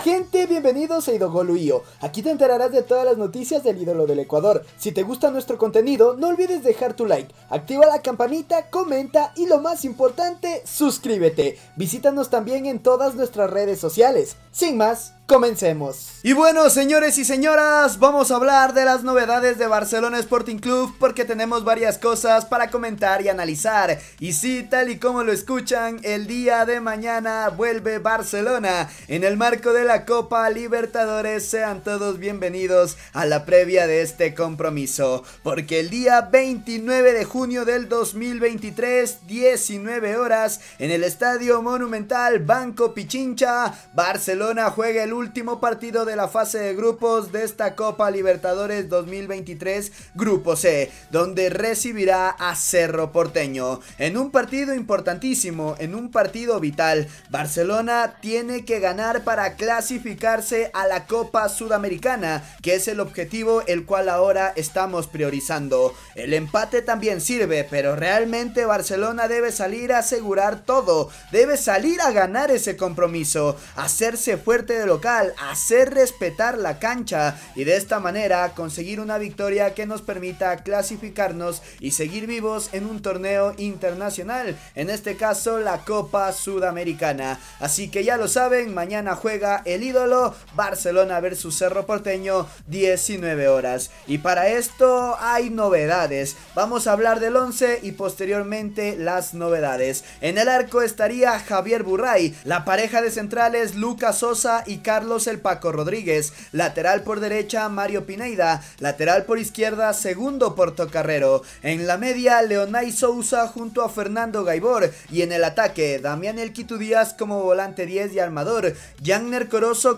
gente, bienvenidos a Idogoluyo, Aquí te enterarás de todas las noticias del ídolo del Ecuador. Si te gusta nuestro contenido, no olvides dejar tu like, activa la campanita, comenta y lo más importante, suscríbete. Visítanos también en todas nuestras redes sociales. Sin más, Comencemos. Y bueno, señores y señoras, vamos a hablar de las novedades de Barcelona Sporting Club porque tenemos varias cosas para comentar y analizar. Y sí, tal y como lo escuchan, el día de mañana vuelve Barcelona en el marco de la Copa Libertadores, sean todos bienvenidos a la previa de este compromiso, porque el día 29 de junio del 2023, 19 horas, en el Estadio Monumental Banco Pichincha, Barcelona juega el último partido de la fase de grupos de esta Copa Libertadores 2023, Grupo C, donde recibirá a Cerro Porteño. En un partido importantísimo, en un partido vital, Barcelona tiene que ganar para clasificar clasificarse a la Copa Sudamericana, que es el objetivo el cual ahora estamos priorizando. El empate también sirve, pero realmente Barcelona debe salir a asegurar todo, debe salir a ganar ese compromiso, hacerse fuerte de local, hacer respetar la cancha y de esta manera conseguir una victoria que nos permita clasificarnos y seguir vivos en un torneo internacional, en este caso la Copa Sudamericana. Así que ya lo saben, mañana juega el ídolo Barcelona versus Cerro Porteño 19 horas. Y para esto hay novedades. Vamos a hablar del 11 y posteriormente las novedades. En el arco estaría Javier Burray, la pareja de centrales Lucas Sosa y Carlos El Paco Rodríguez, lateral por derecha Mario Pineda, lateral por izquierda segundo Portocarrero, en la media Leonay Sousa junto a Fernando Gaibor y en el ataque Damián Elquitu Díaz como volante 10 y armador, Janner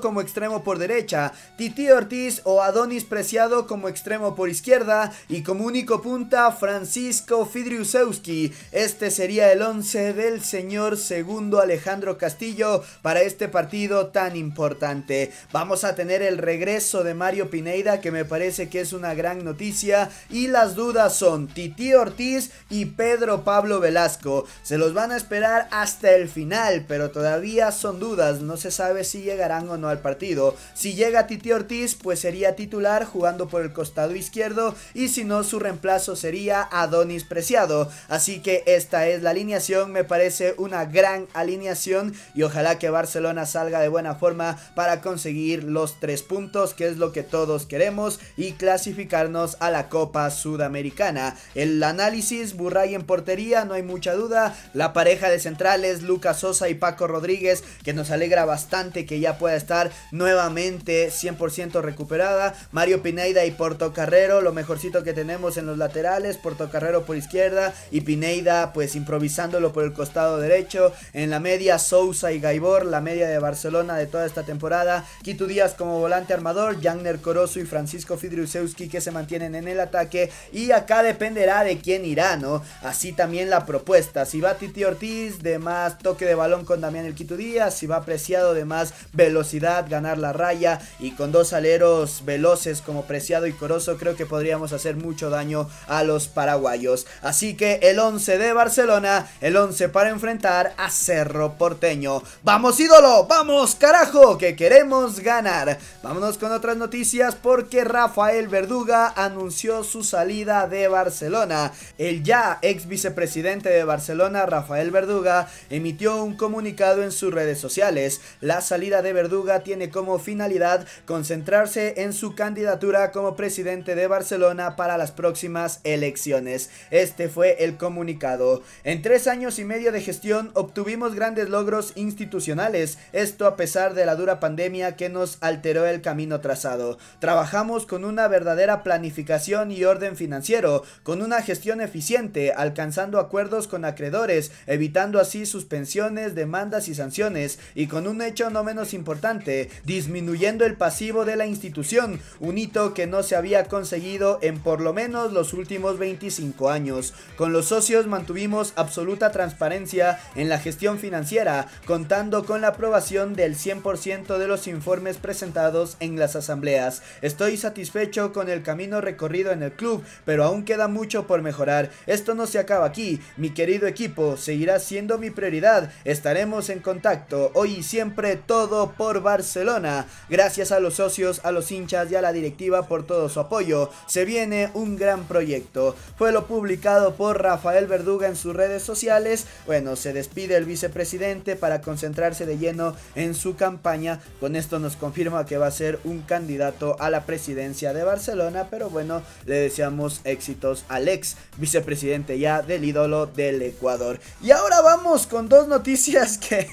como extremo por derecha, Titi Ortiz o Adonis Preciado como extremo por izquierda y como único punta Francisco Fidriusewski. Este sería el 11 del señor segundo Alejandro Castillo para este partido tan importante. Vamos a tener el regreso de Mario Pineida que me parece que es una gran noticia y las dudas son Titi Ortiz y Pedro Pablo Velasco. Se los van a esperar hasta el final, pero todavía son dudas, no se sabe si llegará o no al partido. Si llega Titi Ortiz, pues sería titular jugando por el costado izquierdo y si no, su reemplazo sería Adonis Preciado. Así que esta es la alineación, me parece una gran alineación y ojalá que Barcelona salga de buena forma para conseguir los tres puntos, que es lo que todos queremos, y clasificarnos a la Copa Sudamericana. El análisis, Burray en portería, no hay mucha duda. La pareja de centrales, Lucas Sosa y Paco Rodríguez, que nos alegra bastante que ya puede estar nuevamente 100% recuperada. Mario Pineda y Porto Carrero... lo mejorcito que tenemos en los laterales. Carrero por izquierda y Pineda pues improvisándolo por el costado derecho. En la media Sousa y Gaibor, la media de Barcelona de toda esta temporada. Quito Díaz como volante armador, Jagner Corozo y Francisco Fidriusewski que se mantienen en el ataque. Y acá dependerá de quién irá, ¿no? Así también la propuesta. Si va Titi Ortiz, de más toque de balón con Damián El Quito Díaz. Si va Preciado, de más velocidad, ganar la raya y con dos aleros veloces como Preciado y Coroso, creo que podríamos hacer mucho daño a los paraguayos. Así que el 11 de Barcelona, el 11 para enfrentar a Cerro Porteño. ¡Vamos ídolo! ¡Vamos carajo! Que queremos ganar. Vámonos con otras noticias porque Rafael Verduga anunció su salida de Barcelona. El ya ex vicepresidente de Barcelona, Rafael Verduga, emitió un comunicado en sus redes sociales. La salida de Verduga tiene como finalidad concentrarse en su candidatura como presidente de Barcelona para las próximas elecciones. Este fue el comunicado. En tres años y medio de gestión obtuvimos grandes logros institucionales, esto a pesar de la dura pandemia que nos alteró el camino trazado. Trabajamos con una verdadera planificación y orden financiero, con una gestión eficiente, alcanzando acuerdos con acreedores, evitando así suspensiones, demandas y sanciones, y con un hecho no menos importante, importante, disminuyendo el pasivo de la institución, un hito que no se había conseguido en por lo menos los últimos 25 años. Con los socios mantuvimos absoluta transparencia en la gestión financiera, contando con la aprobación del 100% de los informes presentados en las asambleas. Estoy satisfecho con el camino recorrido en el club, pero aún queda mucho por mejorar. Esto no se acaba aquí. Mi querido equipo seguirá siendo mi prioridad. Estaremos en contacto. Hoy y siempre todo por Barcelona. Gracias a los socios, a los hinchas y a la directiva por todo su apoyo. Se viene un gran proyecto. Fue lo publicado por Rafael Verduga en sus redes sociales. Bueno, se despide el vicepresidente para concentrarse de lleno en su campaña. Con esto nos confirma que va a ser un candidato a la presidencia de Barcelona, pero bueno, le deseamos éxitos al ex vicepresidente ya del ídolo del Ecuador. Y ahora vamos con dos noticias que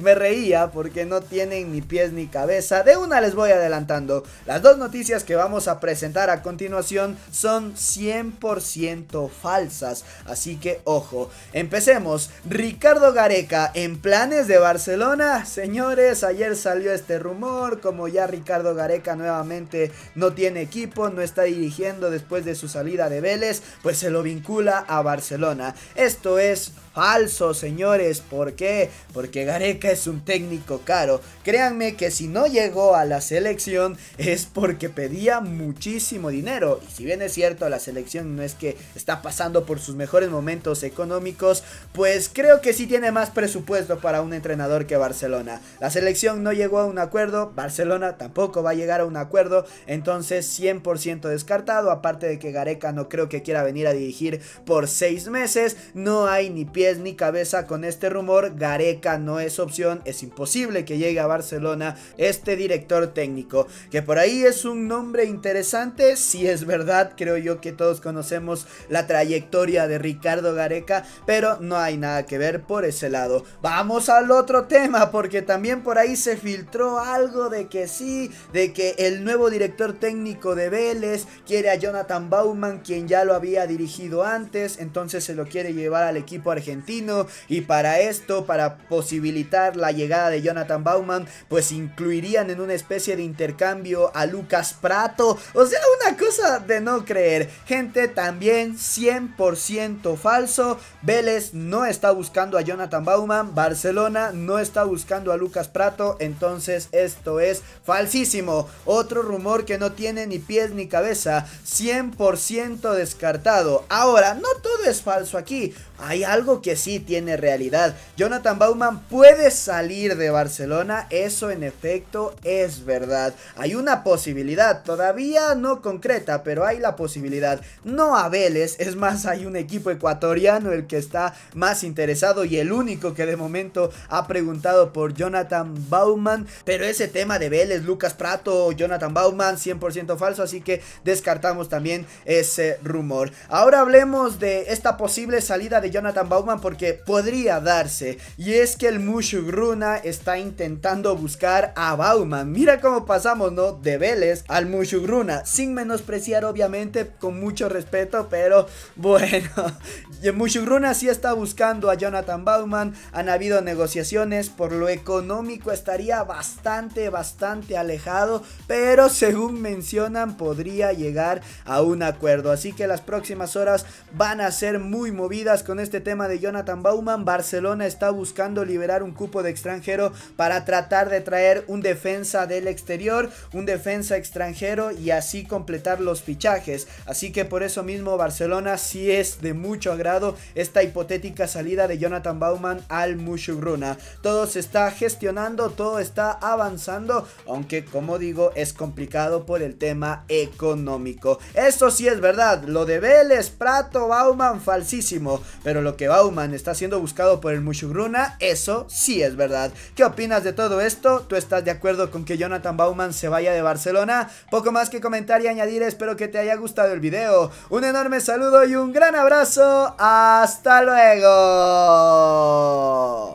me reía porque no tiene ni pies ni cabeza. De una les voy adelantando. Las dos noticias que vamos a presentar a continuación son 100% falsas. Así que ojo, empecemos. Ricardo Gareca en planes de Barcelona. Señores, ayer salió este rumor. Como ya Ricardo Gareca nuevamente no tiene equipo, no está dirigiendo después de su salida de Vélez, pues se lo vincula a Barcelona. Esto es falso, señores. ¿Por qué? Porque Gareca es un técnico caro. Créanme que si no llegó a la selección es porque pedía muchísimo dinero. Y si bien es cierto, la selección no es que está pasando por sus mejores momentos económicos, pues creo que sí tiene más presupuesto para un entrenador que Barcelona. La selección no llegó a un acuerdo, Barcelona tampoco va a llegar a un acuerdo, entonces 100% descartado, aparte de que Gareca no creo que quiera venir a dirigir por 6 meses, no hay ni pies ni cabeza con este rumor, Gareca no es opción, es imposible que llegue a Barcelona, este director técnico, que por ahí es un nombre interesante, si es verdad, creo yo que todos conocemos la trayectoria de Ricardo Gareca, pero no hay nada que ver por ese lado. Vamos al otro tema, porque también por ahí se filtró algo de que sí, de que el nuevo director técnico de Vélez quiere a Jonathan Bauman, quien ya lo había dirigido antes, entonces se lo quiere llevar al equipo argentino y para esto, para posibilitar la llegada de Jonathan Bauman, pues incluirían en una especie de intercambio a Lucas Prato. O sea, una cosa de no creer. Gente, también 100% falso. Vélez no está buscando a Jonathan Bauman. Barcelona no está buscando a Lucas Prato. Entonces, esto es falsísimo. Otro rumor que no tiene ni pies ni cabeza. 100% descartado. Ahora, no todo es falso aquí hay algo que sí tiene realidad. Jonathan Bauman puede salir de Barcelona, eso en efecto es verdad. Hay una posibilidad, todavía no concreta, pero hay la posibilidad. No a Vélez, es más, hay un equipo ecuatoriano el que está más interesado y el único que de momento ha preguntado por Jonathan Bauman. Pero ese tema de Vélez, Lucas Prato, Jonathan Bauman, 100% falso, así que descartamos también ese rumor. Ahora hablemos de esta posible salida de Jonathan Bauman porque podría darse. Y es que el Mushugruna está intentando buscar a Bauman. Mira cómo pasamos, ¿no? De Vélez al Mushugruna. Sin menospreciar, obviamente, con mucho respeto, pero bueno. Mushugruna sí está buscando a Jonathan Bauman. Han habido negociaciones. Por lo económico estaría bastante, bastante alejado. Pero según mencionan, podría llegar a un acuerdo. Así que las próximas horas van a ser muy movidas con con este tema de Jonathan Bauman. Barcelona está buscando liberar un cupo de extranjero para tratar de traer un defensa del exterior, un defensa extranjero y así completar los fichajes. Así que por eso mismo Barcelona sí es de mucho agrado esta hipotética salida de Jonathan Bauman al Mushugruna. Todo se está gestionando, todo está avanzando, aunque como digo es complicado por el tema económico. Eso sí es verdad, lo de Vélez, Prato, Bauman, falsísimo. Pero lo que Bauman está siendo buscado por el Mushugruna, eso sí es verdad. ¿Qué opinas de todo esto? ¿Tú estás de acuerdo con que Jonathan Bauman se vaya de Barcelona? Poco más que comentar y añadir, espero que te haya gustado el video. Un enorme saludo y un gran abrazo. ¡Hasta luego!